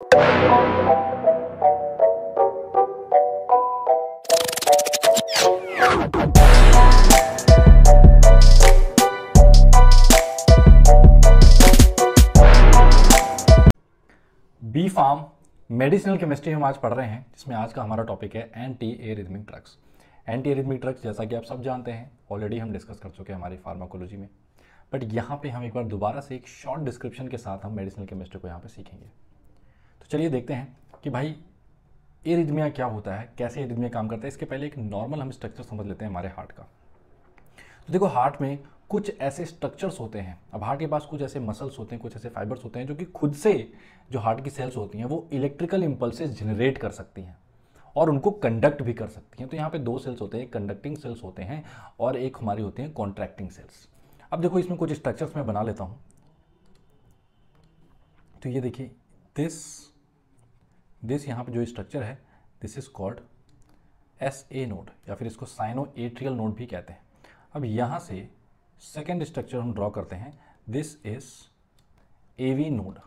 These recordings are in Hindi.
बी फार्म मेडिसिनल केमिस्ट्री हम आज पढ़ रहे हैं जिसमें आज का हमारा टॉपिक है anti arrhythmic drugs anti arrhythmic drugs जैसा कि आप सब जानते हैं ऑलरेडी हम डिस्कस कर चुके हैं हमारी फार्माकोलॉजी में बट यहाँ पे हम एक बार दोबारा से एक शॉर्ट डिस्क्रिप्शन के साथ हम मेडिसिनल केमिस्ट्री को यहाँ पे सीखेंगे चलिए देखते हैं कि भाई एरिदमिया क्या होता है कैसे एरिदमिया काम करता है इसके पहले एक नॉर्मल हम स्ट्रक्चर समझ लेते हैं हमारे हार्ट का तो देखो हार्ट में कुछ ऐसे स्ट्रक्चर्स होते हैं अब हार्ट के पास कुछ ऐसे मसल्स होते हैं कुछ ऐसे फाइबर्स होते हैं जो कि खुद से जो हार्ट की सेल्स होती हैं वो इलेक्ट्रिकल इम्पल्सेस जनरेट कर सकती हैं और उनको कंडक्ट भी कर सकती हैं तो यहाँ पे दो सेल्स होते हैं कंडक्टिंग सेल्स होते हैं और एक हमारी होती हैं कॉन्ट्रैक्टिंग सेल्स अब देखो इसमें कुछ स्ट्रक्चर्स मैं बना लेता हूँ तो ये देखिए दिस दिस यहाँ पे जो स्ट्रक्चर है this is called S A node या फिर इसको साइनो एट्रियल नोड भी कहते हैं अब यहाँ से सेकेंड स्ट्रक्चर हम ड्रॉ करते हैं this is A V node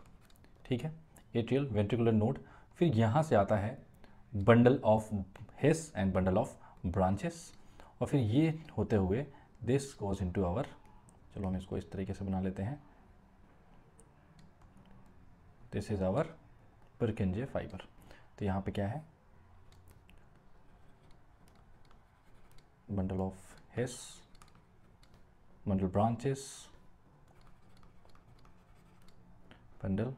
ठीक है एट्रियल वेंट्रिकुलर नोड फिर यहाँ से आता है bundle of His and bundle of branches और फिर ये होते हुए दिस गोज इनटू आवर चलो हम इसको इस तरीके से बना लेते हैं this is our Purkinje fibre तो यहाँ पे क्या है bundle of His bundle branches bundle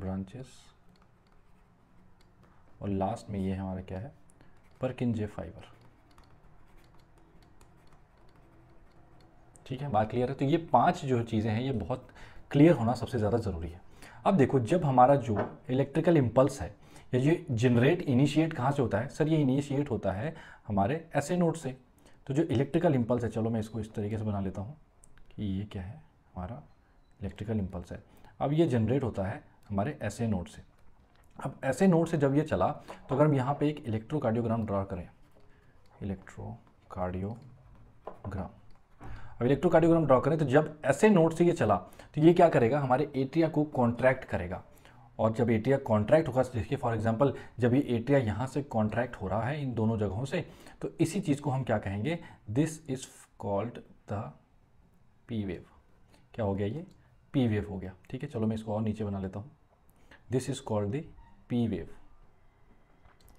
branches और लास्ट में ये हमारा क्या है परकिंजे फाइबर ठीक है बात क्लियर है तो ये पांच जो चीज़ें हैं ये बहुत क्लियर होना सबसे ज़्यादा ज़रूरी है अब देखो जब हमारा जो इलेक्ट्रिकल इम्पल्स है या ये जनरेट इनिशिएट कहाँ से होता है सर ये इनिशिएट होता है हमारे ऐसे नोट से तो जो इलेक्ट्रिकल इम्पल्स है चलो मैं इसको इस तरीके से बना लेता हूँ कि ये क्या है हमारा इलेक्ट्रिकल इम्पल्स है अब ये जनरेट होता है हमारे ऐसे नोट से अब ऐसे नोट से जब ये चला तो अगर हम यहाँ पर एक इलेक्ट्रोकार्डियोग्राम ड्रा करें इलेक्ट्रोकार्डियोग्राम अब इलेक्ट्रोकार्डियोग्राम ड्रॉ करें तो जब ऐसे नोट से ये चला तो ये क्या करेगा हमारे एट्रिया को कॉन्ट्रैक्ट करेगा और जब एट्रिया कॉन्ट्रैक्ट होगा तो देखिए फॉर एग्जांपल जब ये एट्रिया यहाँ से कॉन्ट्रैक्ट हो रहा है इन दोनों जगहों से तो इसी चीज़ को हम क्या कहेंगे this is called the P wave क्या हो गया ये पी वेव हो गया ठीक है चलो मैं इसको और नीचे बना लेता हूँ this is called the P wave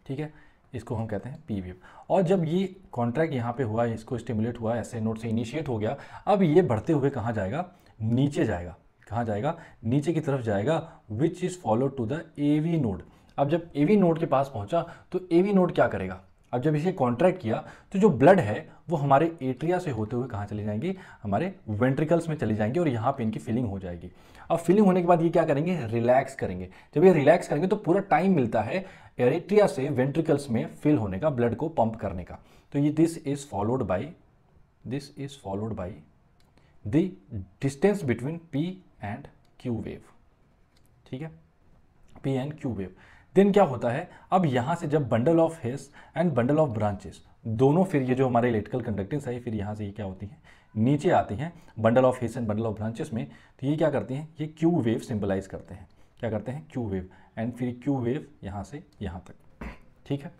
ठीक है इसको हम कहते हैं पी वेव और जब ये कॉन्ट्रैक्ट यहाँ पे हुआ इसको स्टिमुलेट हुआ ऐसे नोट से इनिशिएट हो गया अब ये बढ़ते हुए कहाँ जाएगा नीचे जाएगा कहाँ जाएगा नीचे की तरफ जाएगा which is followed to the A V node अब जब ए वी नोड के पास पहुँचा तो ए वी नोड क्या करेगा अब जब इसे कॉन्ट्रैक्ट किया तो जो ब्लड है वो हमारे एट्रिया से होते हुए कहाँ चली जाएंगी हमारे वेंट्रिकल्स में चली जाएंगी और यहाँ पे इनकी फीलिंग हो जाएगी अब फीलिंग होने के बाद ये क्या करेंगे रिलैक्स करेंगे जब ये रिलैक्स करेंगे तो पूरा टाइम मिलता है एरेट्रिया से वेंट्रिकल्स में फिल होने का ब्लड को पंप करने का तो ये this is followed by this is followed by the distance between P and Q wave ठीक है P and Q wave then क्या होता है अब यहाँ से जब bundle of His and bundle of branches दोनों फिर ये जो हमारे इलेक्ट्रिकल कंडक्टेंस है फिर यहाँ से ये क्या होती है नीचे आती हैं bundle of His and bundle of branches में तो ये क्या करते हैं ये क्यू वेव सिंबलाइज करते हैं क्या करते हैं क्यू वेव एंड फिर क्यू वेव यहाँ से यहाँ तक ठीक है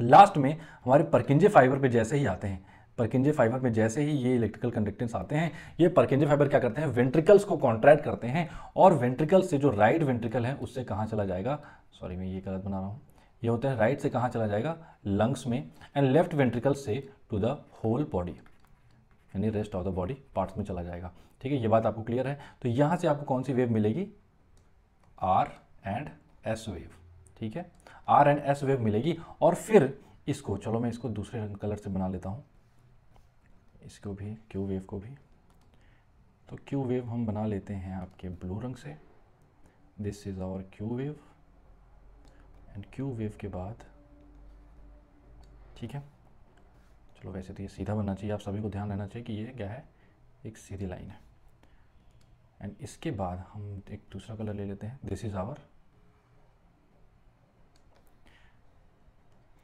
लास्ट में हमारे परकिंजे फाइबर पे जैसे ही आते हैं परकिंजे फाइबर में जैसे ही ये इलेक्ट्रिकल कंडक्टेंस आते हैं ये परकिंजे फाइबर क्या करते हैं वेंट्रिकल्स को कॉन्ट्रैक्ट करते हैं और वेंट्रिकल से जो राइट वेंट्रिकल है उससे कहाँ चला जाएगा सॉरी मैं ये गलत बना रहा हूँ ये होता है राइट से कहाँ चला जाएगा लंग्स में एंड लेफ्ट वेंट्रिकल से टू द होल बॉडी यानी rest of the body parts में चला जाएगा ठीक है ये बात आपको क्लियर है तो यहाँ से आपको कौन सी वेव मिलेगी आर एंड एस वेव ठीक है आर एंड एस वेव मिलेगी और फिर इसको चलो मैं इसको दूसरे कलर से बना लेता हूँ इसको भी क्यू वेव को भी तो क्यू वेव हम बना लेते हैं आपके ब्लू रंग से this is our Q wave and Q wave के बाद ठीक है चलो वैसे तो ये सीधा बनना चाहिए आप सभी को ध्यान रहना चाहिए कि ये क्या है एक सीधी लाइन है एंड इसके बाद हम एक दूसरा कलर ले लेते हैं दिस इज़ आवर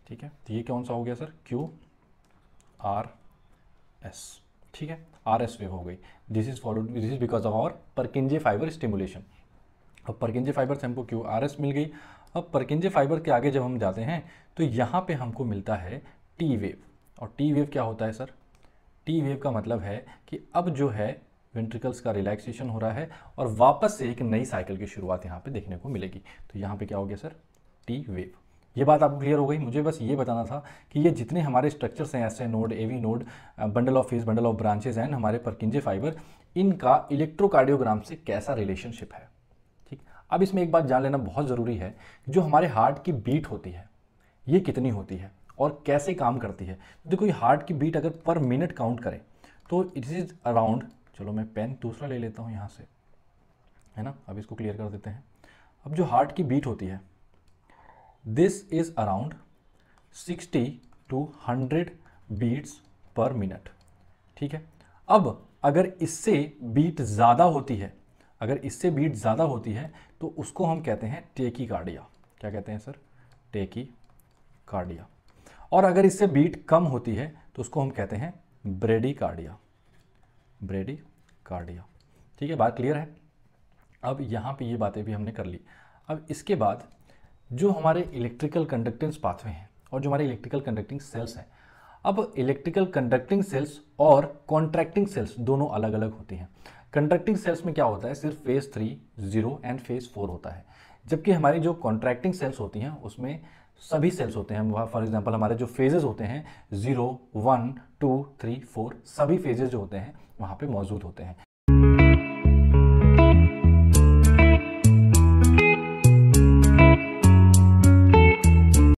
ठीक है तो ये कौन सा हो गया सर क्यू आर एस ठीक है आर एस वेव हो गई this is for this is because of our Purkinje fibre stimulation अब परकिंजे फाइबर से हमको क्यू आर एस मिल गई अब परकिंजे फाइबर के आगे जब हम जाते हैं तो यहाँ पे हमको मिलता है टी वेव और टी वेव क्या होता है सर टी वेव का मतलब है कि अब जो है वेंट्रिकल्स का रिलैक्सेशन हो रहा है और वापस से एक नई साइकिल की शुरुआत यहाँ पे देखने को मिलेगी तो यहाँ पे क्या हो गया सर टी वेव ये बात आपको क्लियर हो गई मुझे बस ये बताना था कि ये जितने हमारे स्ट्रक्चर्स हैं ऐसे node AV node bundle of His bundle of branches and हमारे परकिंजे फाइबर इनका इलेक्ट्रोकार्डियोग्राम से कैसा रिलेशनशिप है ठीक अब इसमें एक बात जान लेना बहुत ज़रूरी है जो हमारे हार्ट की बीट होती है ये कितनी होती है और कैसे काम करती है देखो ये हार्ट की बीट अगर पर मिनट काउंट करें तो इट इज़ अराउंड चलो मैं पेन दूसरा ले लेता हूँ यहाँ से है ना अब इसको क्लियर कर देते हैं अब जो हार्ट की बीट होती है this is around 60 to 100 beats per minute ठीक है अब अगर इससे बीट ज़्यादा होती है अगर इससे बीट ज़्यादा होती है तो उसको हम कहते हैं टेकी कार्डिया क्या कहते हैं सर टेकी कार्डिया और अगर इससे बीट कम होती है तो उसको हम कहते हैं ब्रेडी कार्डिया ब्रेडी कार्डिया ठीक है बात क्लियर है अब यहाँ पे ये बातें भी हमने कर ली अब इसके बाद जो हमारे इलेक्ट्रिकल कंडक्टेंस पाथवे हैं और जो हमारे इलेक्ट्रिकल कंडक्टिंग सेल्स हैं अब इलेक्ट्रिकल कंडक्टिंग सेल्स और कॉन्ट्रैक्टिंग सेल्स दोनों अलग अलग होती हैं कंडक्टिंग सेल्स में क्या होता है सिर्फ phase three zero and phase four होता है जबकि हमारी जो कॉन्ट्रैक्टिंग सेल्स होती हैं उसमें सभी सेल्स होते हैं वहाँ फॉर एग्जाम्पल हमारे जो फेजेज़ होते हैं zero one two three four सभी फेजेज़ जो होते हैं वहाँ पे मौजूद होते हैं